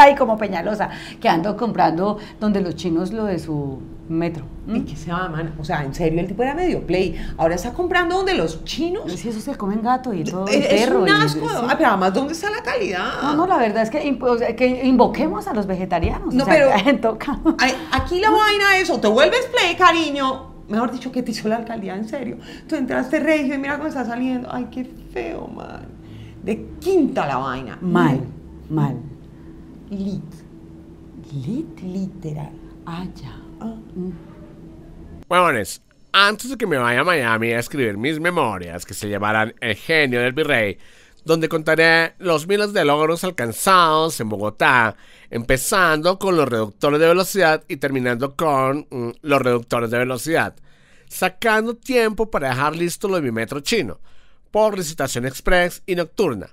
Ay, como Peñalosa, que ando comprando donde los chinos lo de su metro. ¿Y qué se va, man? O sea, en serio, el tipo era medio play. Ahora está comprando donde los chinos. Sí, eso se comen gato y todo. Es, es un asco, ah, pero además, ¿dónde está la calidad? No, no, la verdad es que, que invoquemos a los vegetarianos. No, pero. Toca. Aquí la vaina es: o te vuelves play, cariño, mejor dicho, que te hizo la alcaldía, en serio. Tú entraste regio y mira cómo está saliendo. Ay, qué feo, man. De quinta la vaina. Mal, mm. mal lit. Lit. Literal. Ah, ah. antes de que me vaya a Miami a escribir mis memorias, que se llamarán El genio del virrey, donde contaré los miles de logros alcanzados en Bogotá, empezando con los reductores de velocidad y terminando con mm, los reductores de velocidad, sacando tiempo para dejar listo lo de mi metro chino, por licitación express y nocturna.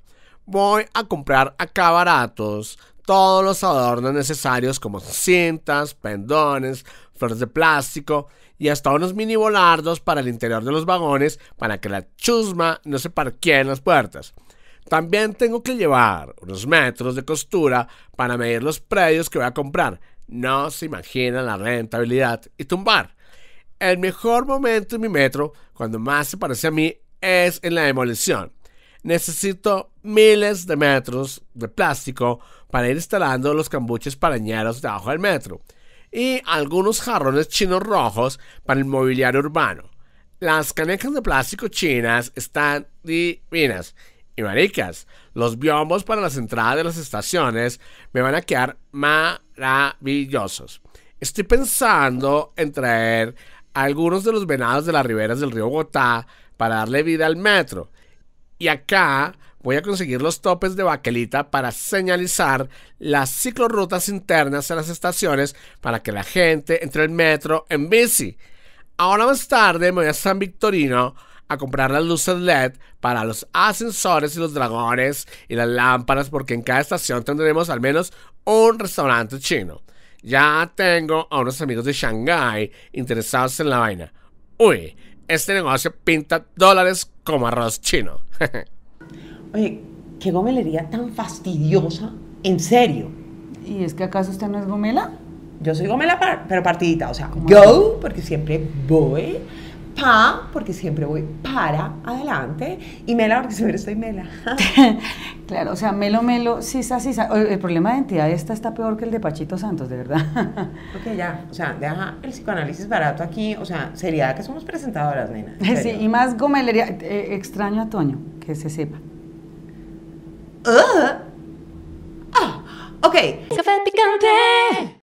Voy a comprar acá baratos todos los adornos necesarios como cintas, pendones, flores de plástico y hasta unos mini volardos para el interior de los vagones para que la chusma no se parquee en las puertas. También tengo que llevar unos metros de costura para medir los predios que voy a comprar. No se imagina la rentabilidad y tumbar. El mejor momento en mi metro, cuando más se parece a mí, es en la demolición necesito miles de metros de plástico para ir instalando los cambuches parañeros debajo del metro y algunos jarrones chinos rojos para el mobiliario urbano. Las canecas de plástico chinas están divinas y maricas. Los biombos para las entradas de las estaciones me van a quedar maravillosos. Estoy pensando en traer algunos de los venados de las riberas del río Bogotá para darle vida al metro y acá voy a conseguir los topes de baquelita para señalizar las ciclorrutas internas en las estaciones para que la gente entre el metro en bici. Ahora más tarde me voy a San Victorino a comprar las luces LED para los ascensores y los dragones y las lámparas porque en cada estación tendremos al menos un restaurante chino. Ya tengo a unos amigos de Shanghai interesados en la vaina. Uy, este negocio pinta dólares como arroz chino. Oye, qué gomelería tan fastidiosa, en serio. ¿Y es que acaso usted no es gomela? Yo soy gomela, pero partidita, o sea, go, porque siempre voy pa, porque siempre voy para adelante, y mela, porque siempre estoy mela. claro, o sea, melo, melo, sisa, sisa. El problema de entidad esta está peor que el de Pachito Santos, de verdad. ok, ya, o sea, deja el psicoanálisis barato aquí, o sea, seriedad que somos presentadoras, nena. Sí, y más gomelería, eh, extraño a Toño, que se sepa. ah Ah, ok. Café picante.